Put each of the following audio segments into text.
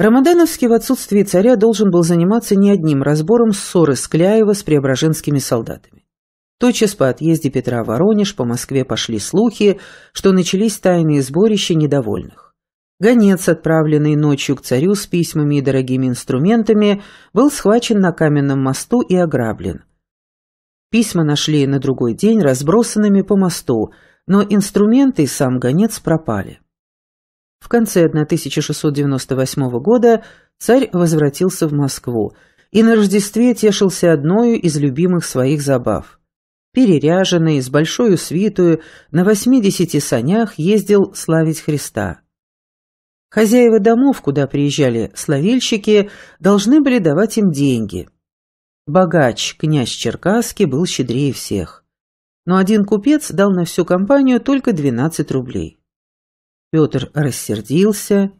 Рамадановский в отсутствии царя должен был заниматься не одним разбором ссоры Скляева с преображенскими солдатами. Тотчас по отъезде Петра в Воронеж по Москве пошли слухи, что начались тайные сборища недовольных. Гонец, отправленный ночью к царю с письмами и дорогими инструментами, был схвачен на каменном мосту и ограблен. Письма нашли на другой день разбросанными по мосту, но инструменты и сам гонец пропали. В конце 1698 года царь возвратился в Москву и на Рождестве тешился одной из любимых своих забав. Переряженный, с большой свитую, на 80 санях ездил славить Христа. Хозяева домов, куда приезжали славильщики, должны были давать им деньги. Богач, князь Черкасский, был щедрее всех. Но один купец дал на всю компанию только 12 рублей. Петр рассердился,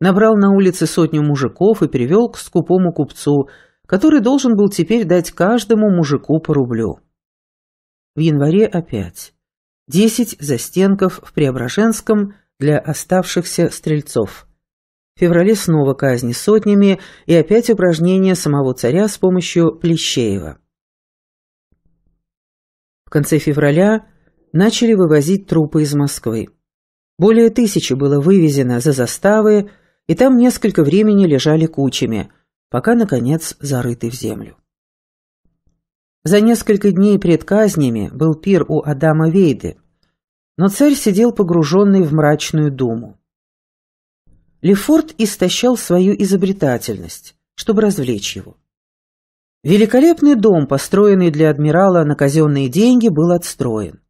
набрал на улице сотню мужиков и привел к скупому купцу, который должен был теперь дать каждому мужику по рублю. В январе опять. Десять застенков в Преображенском для оставшихся стрельцов. В феврале снова казни сотнями и опять упражнения самого царя с помощью Плещеева. В конце февраля начали вывозить трупы из Москвы. Более тысячи было вывезено за заставы, и там несколько времени лежали кучами, пока, наконец, зарыты в землю. За несколько дней пред казнями был пир у Адама Вейды, но царь сидел погруженный в мрачную думу. Лефорт истощал свою изобретательность, чтобы развлечь его. Великолепный дом, построенный для адмирала на казенные деньги, был отстроен.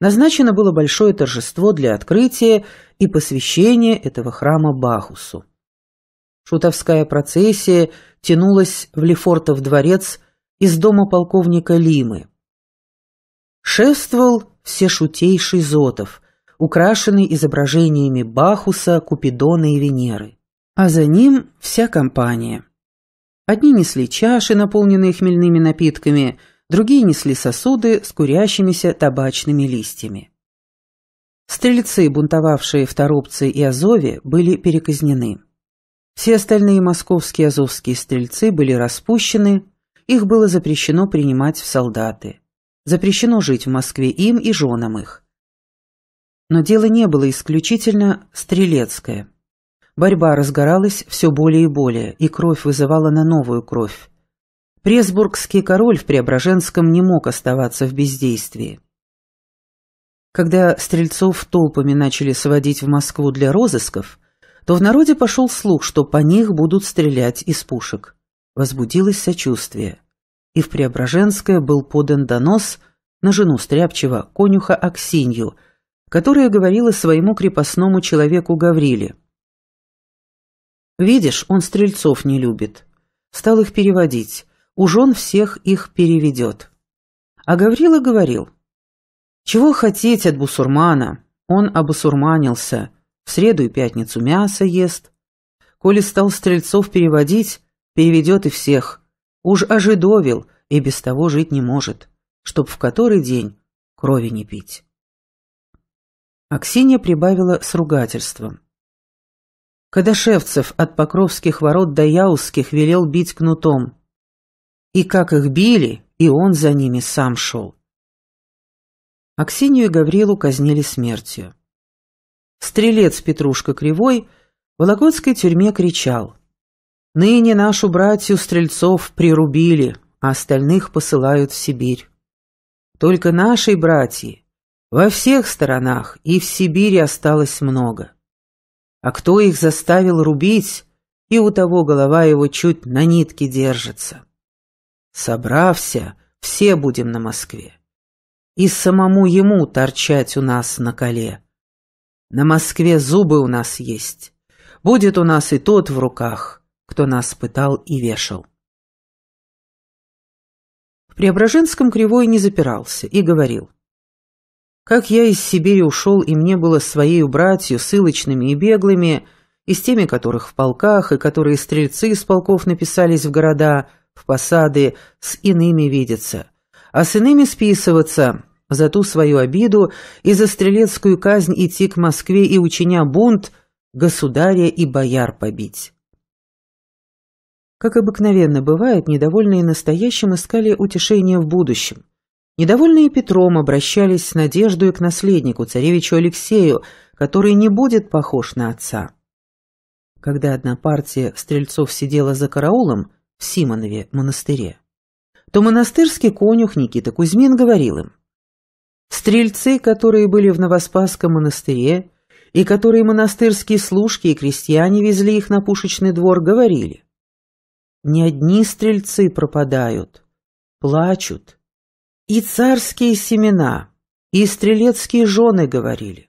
Назначено было большое торжество для открытия и посвящения этого храма Бахусу. Шутовская процессия тянулась в Лефортов дворец из дома полковника Лимы. Шествовал всешутейший Зотов, украшенный изображениями Бахуса, Купидона и Венеры. А за ним вся компания. Одни несли чаши, наполненные хмельными напитками – другие несли сосуды с курящимися табачными листьями. Стрельцы, бунтовавшие в Торопце и Азове, были переказнены. Все остальные московские азовские стрельцы были распущены, их было запрещено принимать в солдаты. Запрещено жить в Москве им и женам их. Но дело не было исключительно стрелецкое. Борьба разгоралась все более и более, и кровь вызывала на новую кровь. Пресбургский король в Преображенском не мог оставаться в бездействии. Когда стрельцов толпами начали сводить в Москву для розысков, то в народе пошел слух, что по них будут стрелять из пушек. Возбудилось сочувствие. И в Преображенское был подан донос на жену Стряпчева, конюха Аксинью, которая говорила своему крепостному человеку Гавриле. «Видишь, он стрельцов не любит». Стал их переводить. Уж он всех их переведет. А Гаврила говорил, «Чего хотеть от бусурмана? Он обусурманился, в среду и пятницу мясо ест. Коли стал стрельцов переводить, переведет и всех. Уж ожидовил, и без того жить не может, чтоб в который день крови не пить». Аксинья прибавила с ругательством. Кадашевцев от Покровских ворот до Яузских велел бить кнутом и как их били, и он за ними сам шел. Аксинью и Гаврилу казнили смертью. Стрелец Петрушка Кривой в Вологодской тюрьме кричал «Ныне нашу братью стрельцов прирубили, а остальных посылают в Сибирь. Только нашей братьи во всех сторонах и в Сибири осталось много. А кто их заставил рубить, и у того голова его чуть на нитке держится». Собрався, все будем на Москве. И самому ему торчать у нас на коле. На Москве зубы у нас есть. Будет у нас и тот в руках, кто нас пытал и вешал. В Преображенском Кривой не запирался и говорил. Как я из Сибири ушел, и мне было своей братью, ссылочными и беглыми, и с теми, которых в полках, и которые стрельцы из полков написались в города – в посады с иными видеться, а с иными списываться, за ту свою обиду и за стрелецкую казнь идти к Москве и, учиня бунт, государя и бояр побить. Как обыкновенно бывает, недовольные настоящим искали утешения в будущем. Недовольные Петром обращались с надеждой к наследнику, царевичу Алексею, который не будет похож на отца. Когда одна партия стрельцов сидела за караулом, в Симонове монастыре, то монастырский конюх Никита Кузьмин говорил им, «Стрельцы, которые были в Новоспасском монастыре, и которые монастырские служки и крестьяне везли их на пушечный двор, говорили, «Не одни стрельцы пропадают, плачут, и царские семена, и стрелецкие жены говорили».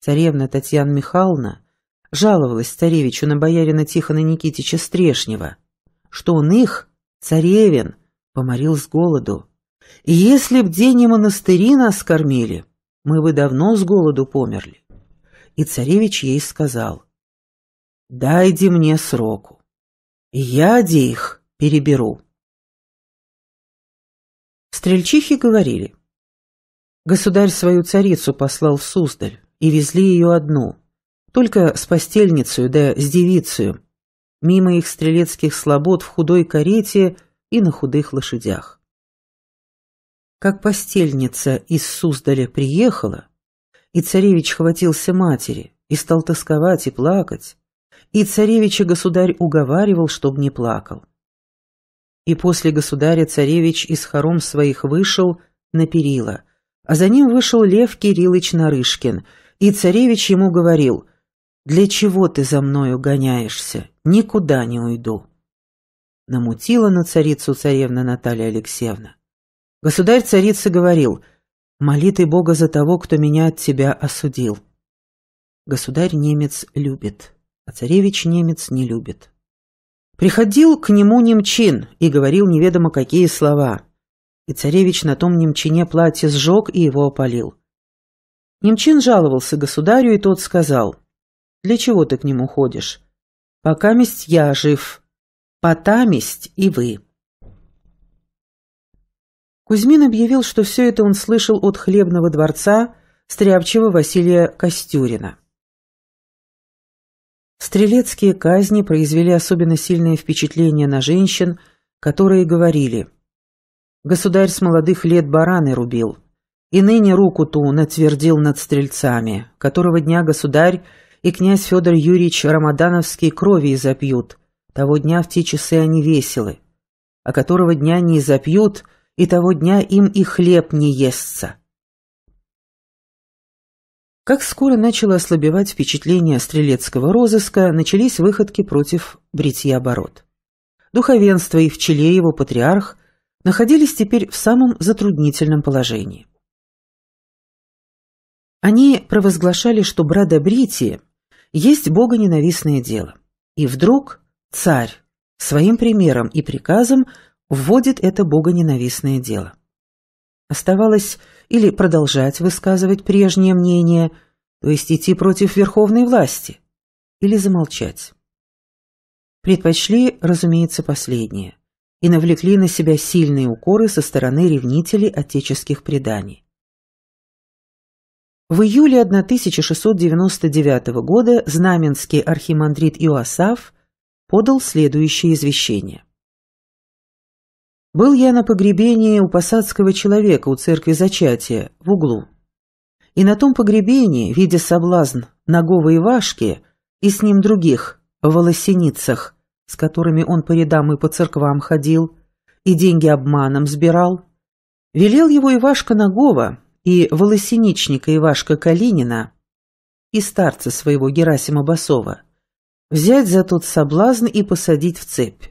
Царевна Татьяна Михайловна жаловалась царевичу на боярина Тихона Никитича Стрешнева, что он их, царевин, поморил с голоду. И если б день и монастыри нас кормили, мы бы давно с голоду померли. И царевич ей сказал, дайди мне сроку, я де их переберу». Стрельчихи говорили, «Государь свою царицу послал в Суздаль, и везли ее одну, только с постельницей да с девицею, мимо их стрелецких слобод в худой карете и на худых лошадях. Как постельница из Суздаля приехала, и царевич хватился матери и стал тосковать и плакать, и царевича государь уговаривал, чтоб не плакал. И после государя царевич из хором своих вышел на перила, а за ним вышел Лев Кириллыч Нарышкин, и царевич ему говорил для чего ты за мною гоняешься? Никуда не уйду. Намутила на царицу царевна Наталья Алексеевна. Государь царицы говорил, «Моли ты Бога за того, кто меня от тебя осудил». Государь немец любит, а царевич немец не любит. Приходил к нему немчин и говорил неведомо какие слова. И царевич на том немчине платье сжег и его опалил. Немчин жаловался государю, и тот сказал, для чего ты к нему ходишь? Пока месть я жив. Потаместь и вы. Кузьмин объявил, что все это он слышал от хлебного дворца стряпчего Василия Костюрина. Стрелецкие казни произвели особенно сильное впечатление на женщин, которые говорили «Государь с молодых лет бараны рубил, и ныне руку ту натвердил над стрельцами, которого дня государь и князь Федор Юрьевич Рамадановский крови изопьют. Того дня в те часы они веселы. А которого дня не изопьют, и того дня им и хлеб не естся. Как скоро начало ослабевать впечатление стрелецкого розыска, начались выходки против бритья оборот. Духовенство и в Чиле его патриарх находились теперь в самом затруднительном положении. Они провозглашали, что брата Брити, есть богоненавистное дело. И вдруг царь своим примером и приказом вводит это богоненавистное дело. Оставалось или продолжать высказывать прежнее мнение, то есть идти против верховной власти, или замолчать. Предпочли, разумеется, последнее, и навлекли на себя сильные укоры со стороны ревнителей отеческих преданий. В июле 1699 года знаменский архимандрит Иоасаф подал следующее извещение. «Был я на погребении у посадского человека у церкви Зачатия, в углу. И на том погребении, видя соблазн Нагого Ивашки и с ним других, в волосеницах, с которыми он по рядам и по церквам ходил, и деньги обманом сбирал, велел его Ивашка Нагова, и волосиничника Ивашка Калинина и старца своего Герасима Басова, взять за тот соблазн и посадить в цепь.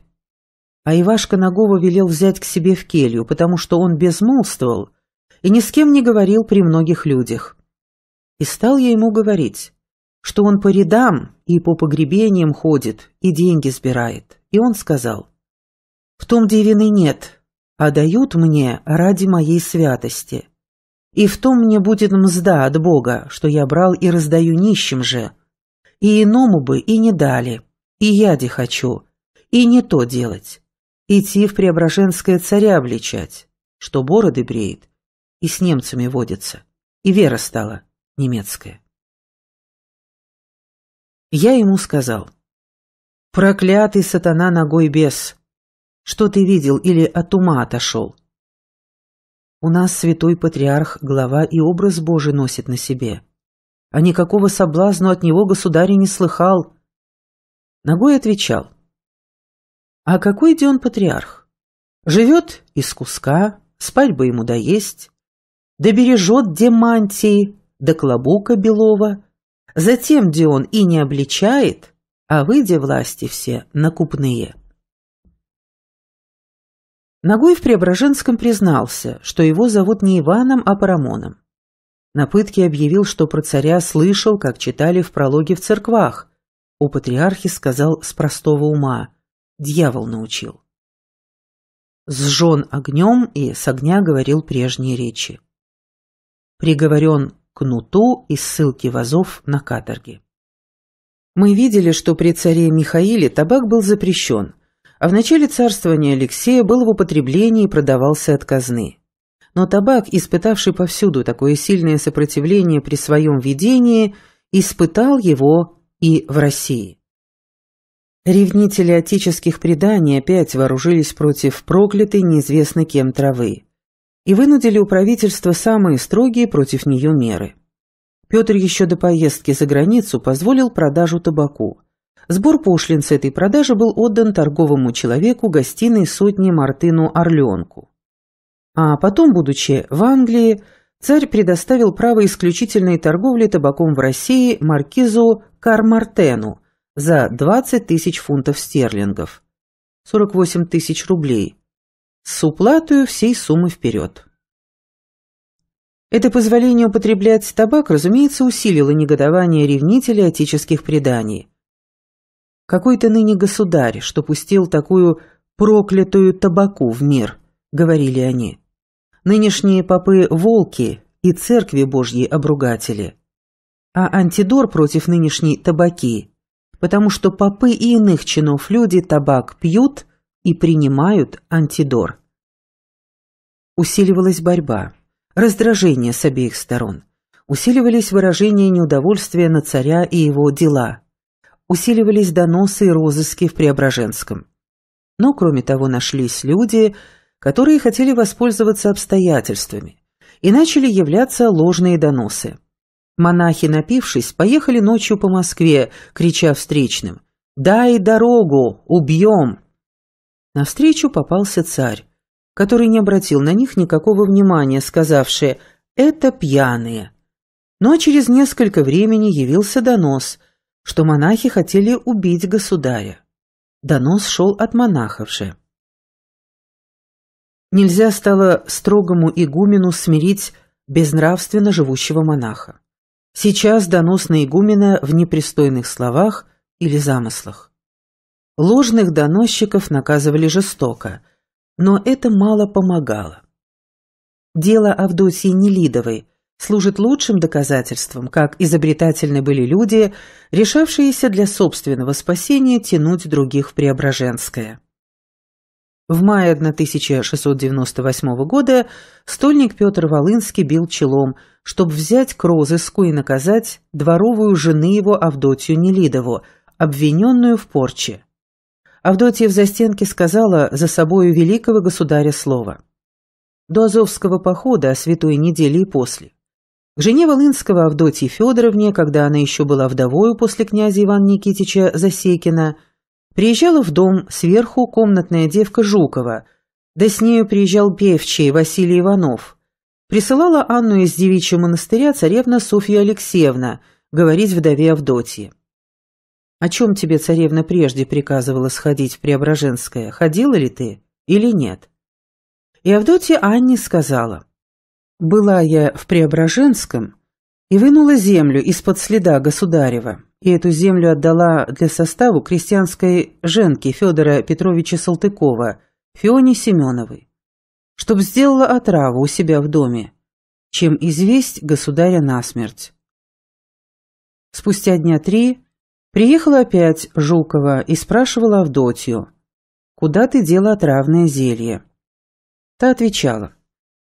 А Ивашка Нагова велел взять к себе в келью, потому что он безмолвствовал и ни с кем не говорил при многих людях. И стал я ему говорить, что он по рядам и по погребениям ходит, и деньги сбирает. И он сказал, «В том, девины нет, а дают мне ради моей святости. И в том мне будет мзда от Бога, что я брал и раздаю нищим же. И иному бы и не дали. И яди хочу. И не то делать. Идти в Преображенское царя обличать, что бороды бреет. И с немцами водится. И вера стала немецкая. Я ему сказал. «Проклятый сатана ногой бес! Что ты видел или от ума отошел? У нас святой патриарх, глава и образ Божий носит на себе. А никакого соблазну от него государь не слыхал. Ногой отвечал. А какой где он патриарх? Живет из куска, спать бы ему доесть, да бережет де мантии, да клобука белого, затем где он и не обличает, а вы де власти все накупные. Ногой в Преображенском признался, что его зовут не Иваном, а Парамоном. На пытке объявил, что про царя слышал, как читали в прологе в церквах. У патриархе сказал с простого ума. Дьявол научил. Сжен огнем и с огня говорил прежние речи. Приговорен кнуту и ссылки вазов на каторге. Мы видели, что при царе Михаиле табак был запрещен, а в начале царствования Алексея был в употреблении и продавался от казны. Но табак, испытавший повсюду такое сильное сопротивление при своем введении, испытал его и в России. Ревнители отеческих преданий опять вооружились против проклятой неизвестно кем травы и вынудили у правительства самые строгие против нее меры. Петр еще до поездки за границу позволил продажу табаку – Сбор пошлин с этой продажи был отдан торговому человеку гостиной сотни Мартыну Орленку. А потом, будучи в Англии, царь предоставил право исключительной торговли табаком в России маркизу Кармартену за 20 тысяч фунтов стерлингов, 48 тысяч рублей, с уплатой всей суммы вперед. Это позволение употреблять табак, разумеется, усилило негодование ревнителей отеческих преданий. Какой то ныне государь, что пустил такую проклятую табаку в мир, говорили они. Нынешние попы волки и церкви божьи обругатели. А антидор против нынешней табаки, потому что попы и иных чинов люди табак пьют и принимают антидор. Усиливалась борьба, раздражение с обеих сторон. Усиливались выражения неудовольствия на царя и его дела – усиливались доносы и розыски в Преображенском. Но, кроме того, нашлись люди, которые хотели воспользоваться обстоятельствами, и начали являться ложные доносы. Монахи, напившись, поехали ночью по Москве, крича встречным «Дай дорогу! Убьем!». Навстречу попался царь, который не обратил на них никакого внимания, сказавший «Это пьяные». Но через несколько времени явился донос – что монахи хотели убить государя. Донос шел от монахов же. Нельзя стало строгому игумену смирить безнравственно живущего монаха. Сейчас донос на игумена в непристойных словах или замыслах. Ложных доносчиков наказывали жестоко, но это мало помогало. Дело Авдотьи Нелидовой, служит лучшим доказательством, как изобретательны были люди, решавшиеся для собственного спасения тянуть других в Преображенское. В мае 1698 года стольник Петр Волынский бил челом, чтобы взять к розыску и наказать дворовую жены его Авдотью Нелидову, обвиненную в порче. Авдотья в застенке сказала за собою великого государя слово. До Азовского похода, о а святой недели и после. К жене Волынского Авдотье Федоровне, когда она еще была вдовою после князя Ивана Никитича Засекина, приезжала в дом сверху комнатная девка Жукова, да с нею приезжал певчий Василий Иванов. Присылала Анну из девичьего монастыря царевна Софья Алексеевна говорить вдове Авдотье. «О чем тебе царевна прежде приказывала сходить в Преображенское? Ходила ли ты или нет?» И Авдотья Анне сказала – была я в Преображенском и вынула землю из-под следа государева, и эту землю отдала для составу крестьянской женки Федора Петровича Салтыкова, Феоне Семеновой, чтоб сделала отраву у себя в доме, чем известь государя насмерть. Спустя дня три приехала опять Жукова и спрашивала Авдотью, «Куда ты дела отравное зелье?» Та отвечала,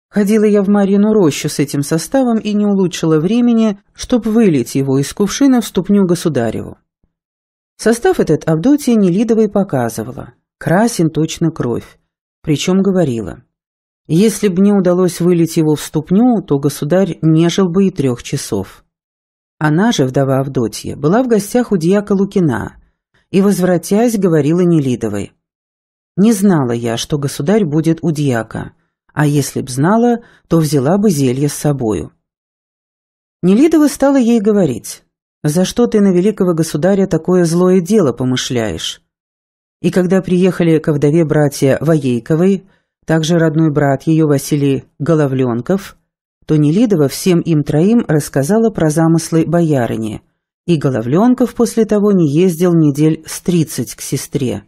Ходила я в Марьину рощу с этим составом и не улучшила времени, чтоб вылить его из кувшина в ступню государеву. Состав этот Авдотья Нелидовой показывала. Красен точно кровь. Причем говорила. Если б мне удалось вылить его в ступню, то государь не жил бы и трех часов. Она же, вдова Авдотья, была в гостях у дьяка Лукина и, возвратясь, говорила Нелидовой. «Не знала я, что государь будет у дьяка» а если б знала, то взяла бы зелье с собою. Нелидова стала ей говорить, «За что ты на великого государя такое злое дело помышляешь?» И когда приехали ко вдове братья Воейковой, также родной брат ее Василий Головленков, то Нелидова всем им троим рассказала про замыслы боярыни, и Головленков после того не ездил недель с тридцать к сестре.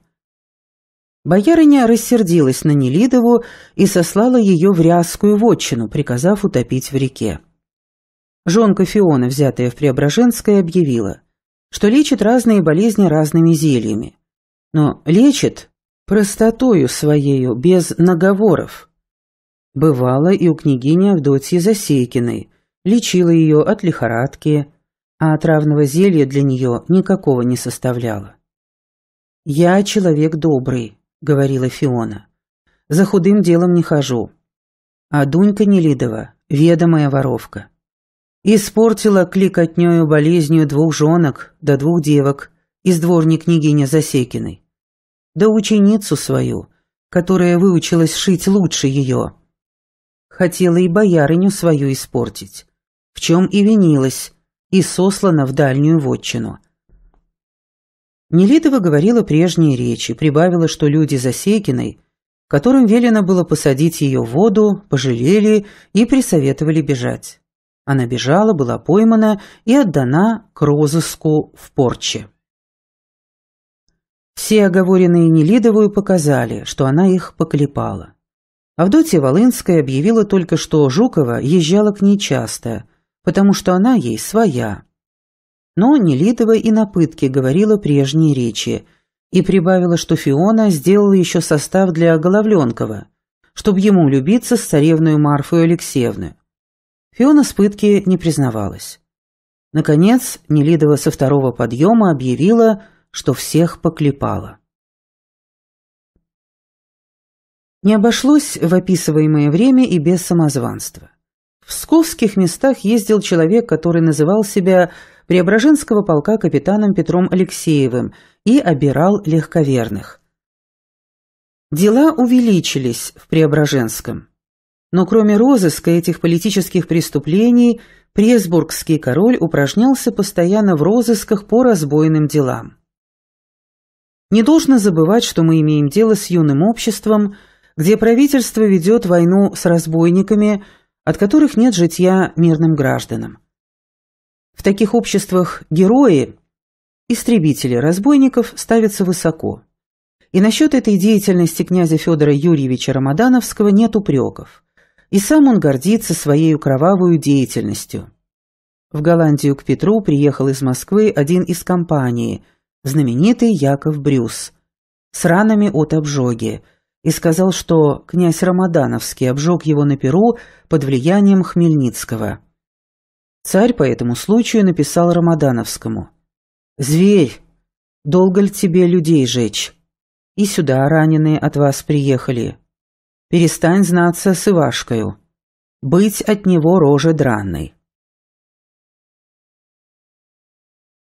Боярыня рассердилась на Нелидову и сослала ее в Рязскую вотчину, приказав утопить в реке. Жонка Фиона, взятая в Преображенское, объявила, что лечит разные болезни разными зельями. Но лечит простотою своею, без наговоров. Бывало и у княгини Авдотьи Засейкиной, лечила ее от лихорадки, а отравного зелья для нее никакого не составляло. «Я человек добрый», — говорила Фиона. «За худым делом не хожу». А Дунька Нелидова — ведомая воровка. Испортила кликотнёю болезнью двух жёнок да двух девок из дворни княгини Засекиной. Да ученицу свою, которая выучилась шить лучше её. Хотела и боярыню свою испортить, в чём и винилась, и сослана в дальнюю вотчину — Нелидова говорила прежние речи, прибавила, что люди Засекиной, которым велено было посадить ее в воду, пожалели и присоветовали бежать. Она бежала, была поймана и отдана к розыску в порче. Все оговоренные Нелидовую показали, что она их поклепала. Авдотья Волынская объявила только, что Жукова езжала к ней часто, потому что она ей своя. Но Нелидова и на пытке говорила прежние речи и прибавила, что Фиона сделала еще состав для Головленкова, чтобы ему любиться с царевную Марфу Алексеевну. Фиона с пытки не признавалась. Наконец, Нелидова со второго подъема объявила, что всех поклепала. Не обошлось в описываемое время и без самозванства. В псковских местах ездил человек, который называл себя Преображенского полка капитаном Петром Алексеевым и обирал легковерных. Дела увеличились в Преображенском. Но кроме розыска этих политических преступлений, Пресбургский король упражнялся постоянно в розысках по разбойным делам. Не должно забывать, что мы имеем дело с юным обществом, где правительство ведет войну с разбойниками, от которых нет житья мирным гражданам. В таких обществах герои, истребители разбойников ставятся высоко. И насчет этой деятельности князя Федора Юрьевича Рамадановского нет упреков. И сам он гордится своей кровавую деятельностью. В Голландию к Петру приехал из Москвы один из компании, знаменитый Яков Брюс, с ранами от обжоги, и сказал, что князь Рамадановский обжег его на Перу под влиянием Хмельницкого. Царь по этому случаю написал Рамадановскому. «Зверь, долго ли тебе людей жечь? И сюда раненые от вас приехали. Перестань знаться с Ивашкою. Быть от него роже дранной».